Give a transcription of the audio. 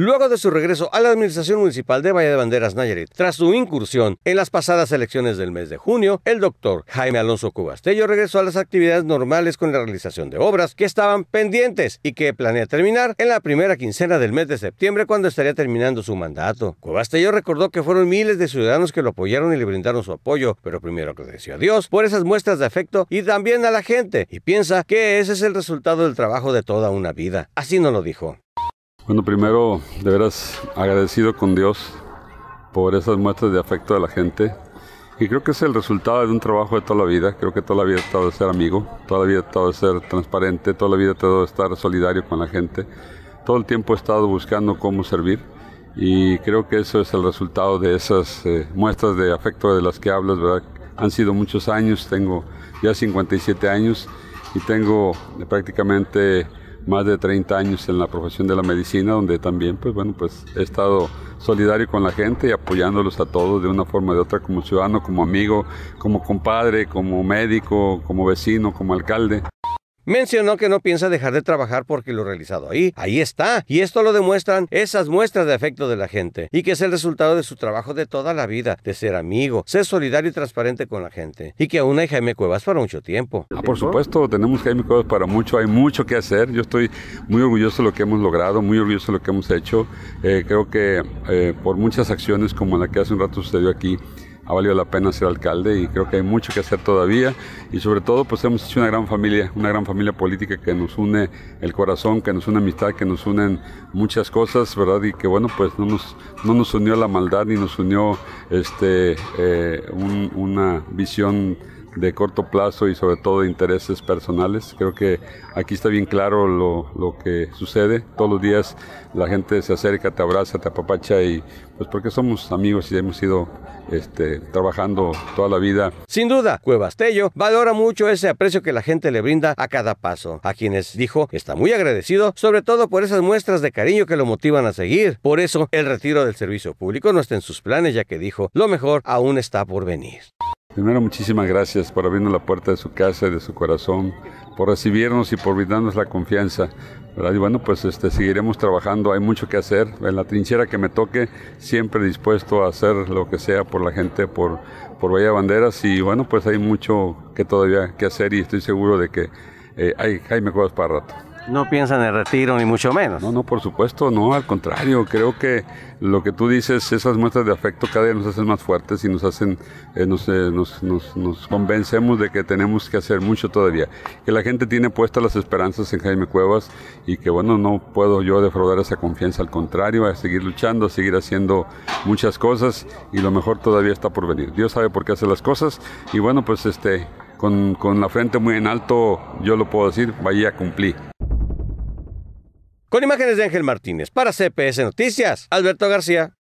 luego de su regreso a la Administración Municipal de Valle de Banderas Nayarit. Tras su incursión en las pasadas elecciones del mes de junio, el doctor Jaime Alonso Cubastello regresó a las actividades normales con la realización de obras que estaban pendientes y que planea terminar en la primera quincena del mes de septiembre cuando estaría terminando su mandato. Cubastello recordó que fueron miles de ciudadanos que lo apoyaron y le brindaron su apoyo, pero primero agradeció a Dios por esas muestras de afecto y también a la gente y piensa que ese es el resultado del trabajo de toda una vida. Así no lo dijo. Bueno, primero, de veras agradecido con Dios por esas muestras de afecto de la gente. Y creo que es el resultado de un trabajo de toda la vida. Creo que toda la vida he estado de ser amigo, toda la vida he estado de ser transparente, toda la vida he estado de estar solidario con la gente. Todo el tiempo he estado buscando cómo servir y creo que eso es el resultado de esas eh, muestras de afecto de las que hablas, ¿verdad? Han sido muchos años, tengo ya 57 años y tengo prácticamente más de 30 años en la profesión de la medicina, donde también, pues bueno, pues he estado solidario con la gente y apoyándolos a todos de una forma o de otra como ciudadano, como amigo, como compadre, como médico, como vecino, como alcalde. Mencionó que no piensa dejar de trabajar porque lo realizado ahí, ahí está. Y esto lo demuestran esas muestras de afecto de la gente y que es el resultado de su trabajo de toda la vida, de ser amigo, ser solidario y transparente con la gente. Y que aún hay Jaime Cuevas para mucho tiempo. Ah, por supuesto, tenemos Jaime Cuevas para mucho, hay mucho que hacer. Yo estoy muy orgulloso de lo que hemos logrado, muy orgulloso de lo que hemos hecho. Eh, creo que eh, por muchas acciones como la que hace un rato sucedió aquí, ha valido la pena ser alcalde y creo que hay mucho que hacer todavía y sobre todo pues hemos hecho una gran familia, una gran familia política que nos une el corazón, que nos une amistad, que nos unen muchas cosas, ¿verdad? Y que bueno, pues no nos, no nos unió la maldad ni nos unió este, eh, una visión de corto plazo y sobre todo de intereses personales. Creo que aquí está bien claro lo, que sucede. Todos los días la gente se acerca, te abraza, te apapacha y pues porque somos amigos y hemos ido este, trabajando toda la vida. Sin duda, Cuevas Tello valora mucho ese aprecio que la gente le brinda a cada paso, a quienes dijo está muy agradecido, sobre todo por esas muestras de cariño que lo motivan a seguir. Por eso el retiro del servicio público no está en sus planes, ya que dijo, lo mejor aún está por venir. Primero, muchísimas gracias por abrirnos la puerta de su casa y de su corazón, por recibirnos y por brindarnos la confianza. Y bueno, pues este, seguiremos trabajando, hay mucho que hacer. En la trinchera que me toque, siempre dispuesto a hacer lo que sea por la gente, por, por Bahía Banderas. Y bueno, pues hay mucho que todavía que hacer y estoy seguro de que eh, hay, hay mejoras para rato no piensa en el retiro, ni mucho menos. No, no, por supuesto, no, al contrario, creo que lo que tú dices, esas muestras de afecto cada día nos hacen más fuertes y nos hacen, eh, eh, nos, nos, convencemos de que tenemos que hacer mucho todavía, que la gente tiene puestas las esperanzas en Jaime Cuevas y que bueno, no puedo yo defraudar esa confianza, al contrario, a seguir luchando, a seguir haciendo muchas cosas y lo mejor todavía está por venir. Dios sabe por qué hace las cosas y bueno, pues este... Con, con la frente muy en alto, yo lo puedo decir, vaya, cumplí. Con imágenes de Ángel Martínez, para CPS Noticias, Alberto García.